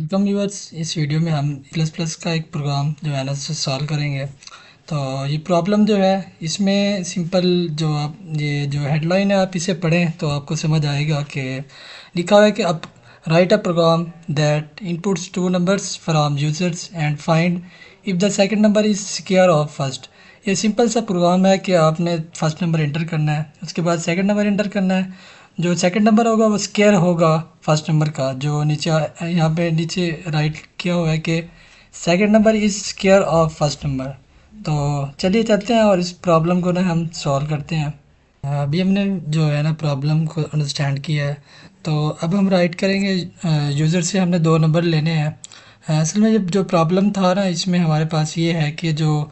welcome yours इस video में हम प्लस प्लस का एक प्रोग्राम जो है ना उसे सॉल्व करेंगे तो ये प्रॉब्लम जो है इसमें सिंपल जो आप ये जो हेडलाइन है आप इसे पढ़ें तो आपको समझ आएगा कि लिखा हुआ है कि आप write a program that inputs two numbers from users and find if the second number is square of first ये सिंपल सा प्रोग्राम है कि आपने फर्स्ट नंबर इंटर करना है उसके बाद सेकेंड नंबर इंटर करना है जो सेकंड नंबर होगा वो स्केयर होगा फर्स्ट नंबर का जो नीचे यहाँ पे नीचे राइट किया हुआ है कि second number is square of first number तो चलिए चलते हैं और इस प्रॉब्लम को ना हम सॉल्व करते हैं हाँ, अभी हमने जो है ना प्रॉब्लम को अंडरस्टैंड किया है तो अब हम राइट करेंगे यूज़र से हमने दो नंबर लेने हैं हाँ, असल में जो प्रॉब्लम था ना इसमें हमारे पास ये है कि जो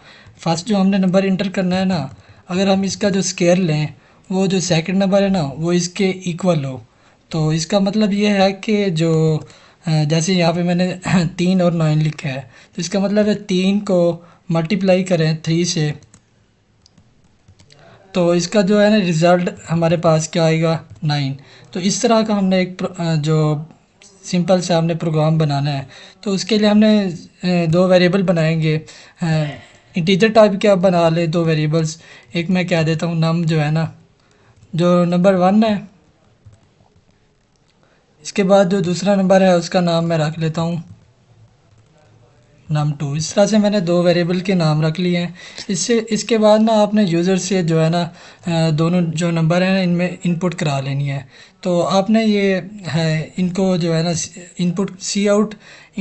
फर्स्ट जो हमने नंबर इंटर करना है ना अगर हम इसका जो स्केयर लें वो जो सेकंड नंबर है ना वो इसके इक्वल हो तो इसका मतलब ये है कि जो जैसे यहाँ पे मैंने तीन और नाइन लिखा है तो इसका मतलब है तीन को मल्टीप्लाई करें थ्री से तो इसका जो है ना रिज़ल्ट हमारे पास क्या आएगा नाइन तो इस तरह का हमने एक जो सिंपल सा हमने प्रोग्राम बनाना है तो उसके लिए हमने दो वेरिएबल बनाएंगे इंटीजर टाइप के आप बना ले दो वेरिएबल्स एक मैं कह देता हूँ नम जो है ना जो नंबर वन है इसके बाद जो दूसरा नंबर है उसका नाम मैं रख लेता हूँ नम टू इस तरह से मैंने दो वेरिएबल के नाम रख लिए हैं इससे इसके बाद ना आपने यूज़र से जो है ना दोनों जो नंबर हैं इनमें इनपुट करा लेनी है तो आपने ये है इनको जो है ना input cout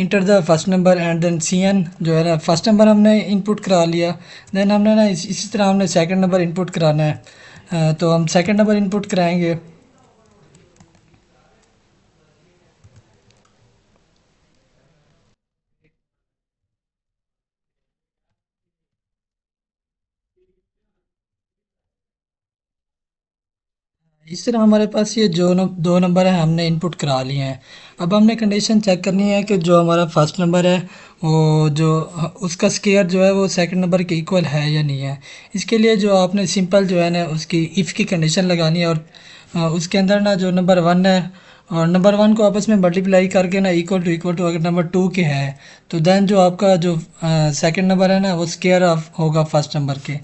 enter the first number and then cin जो है ना फर्स्ट नंबर हमने इनपुट करा लिया देन हमने ना इस, इसी तरह हमने सेकेंड नंबर इनपुट कराना है तो हम सेकेंड नंबर इनपुट कराएँगे इस तरह हमारे पास ये जो दो नंबर है हमने इनपुट करा लिए हैं अब हमने कंडीशन चेक करनी है कि जो हमारा फर्स्ट नंबर है वो जो उसका स्केयर जो है वो सेकंड नंबर के इक्वल है या नहीं है इसके लिए जो आपने सिंपल जो है ना उसकी इफ़ की कंडीशन लगानी है और उसके अंदर ना जो नंबर वन है और नंबर वन को आपस में मल्टीप्लाई करके ना इक्वल टू इक्वल टू अगर नंबर टू के है तो देन जो आपका जो सेकेंड नंबर है ना वो स्केयर ऑफ होगा फर्स्ट नंबर के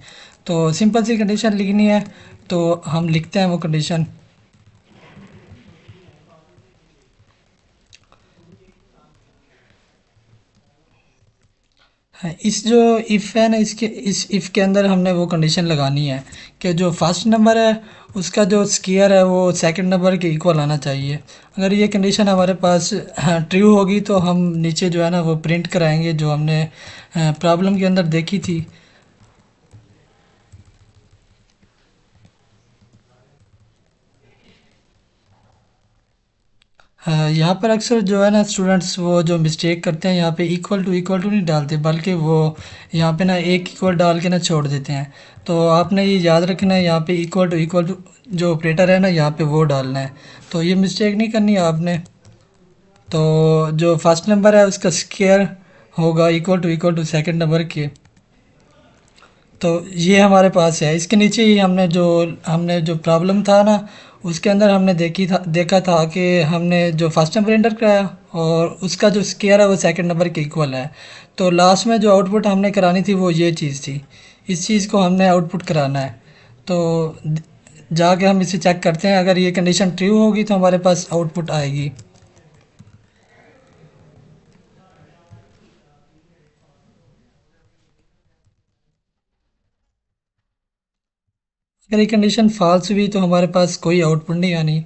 तो सिंपल सी कंडीशन लिखनी है तो हम लिखते हैं वो कंडीशन हाँ, इस जो इफ़ है ना इसके इस इफ़ के अंदर हमने वो कंडीशन लगानी है कि जो फर्स्ट नंबर है उसका जो स्केयर है वो सेकंड नंबर के इक्वल आना चाहिए अगर ये कंडीशन हमारे पास ट्रू हाँ, होगी तो हम नीचे जो है ना वो प्रिंट कराएंगे जो हमने प्रॉब्लम हाँ, के अंदर देखी थी यहाँ पर अक्सर जो है ना स्टूडेंट्स वो जो मिस्टेक करते हैं यहाँ पे इक्वल टू इक्वल टू नहीं डालते बल्कि वो यहाँ पे ना एक इक्वल डाल के ना छोड़ देते हैं तो आपने ये याद रखना है यहाँ पे इक्वल टू इक्वल टू जो ऑपरेटर है ना यहाँ पे वो डालना है तो ये मिस्टेक नहीं करनी आपने तो जो फर्स्ट नंबर है उसका स्केयर होगा equal to equal to second number के तो ये हमारे पास है इसके नीचे ही हमने जो हमने जो प्रॉब्लम था ना उसके अंदर हमने देखी था देखा था कि हमने जो फर्स्ट नंबर इंटर कराया और उसका जो स्केयर है वो सेकंड नंबर के इक्वल है तो लास्ट में जो आउटपुट हमने करानी थी वो ये चीज़ थी इस चीज़ को हमने आउटपुट कराना है तो जाके हम इसे चेक करते हैं अगर ये कंडीशन ट्रू होगी तो हमारे पास आउटपुट आएगी अगर ये कंडीशन फॉल्स हुई तो हमारे पास कोई आउटपुट नहीं आनी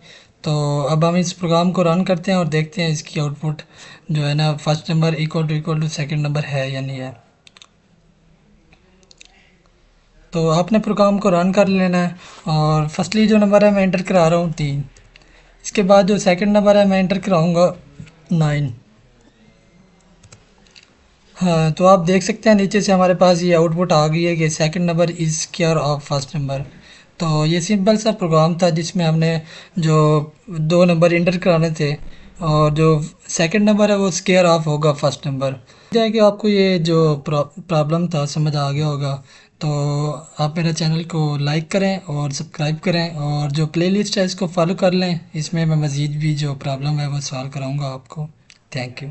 तो अब हम इस प्रोग्राम को रन करते हैं और देखते हैं इसकी आउटपुट जो है ना first number equal to equal to second number है या नहीं है तो आपने प्रोग्राम को रन कर लेना है और फर्स्टली जो नंबर है मैं इंटर करा रहा हूँ तीन इसके बाद जो सेकंड नंबर है मैं इंटर कराऊँगा नाइन हाँ तो आप देख सकते हैं नीचे से हमारे पास ये आउटपुट आ गई है कि second number is square of first number तो ये सिंपल सा प्रोग्राम था जिसमें हमने जो दो नंबर इंटर कराने थे और जो सेकंड नंबर है वो स्केयर ऑफ होगा फर्स्ट नंबर जाए कि आपको ये जो प्रॉब्लम था समझ आ गया होगा तो आप मेरा चैनल को लाइक करें और सब्सक्राइब करें और जो प्लेलिस्ट है इसको फॉलो कर लें इसमें मैं मज़ीद भी जो प्रॉब्लम है वो सॉल्व कराऊँगा आपको थैंक यू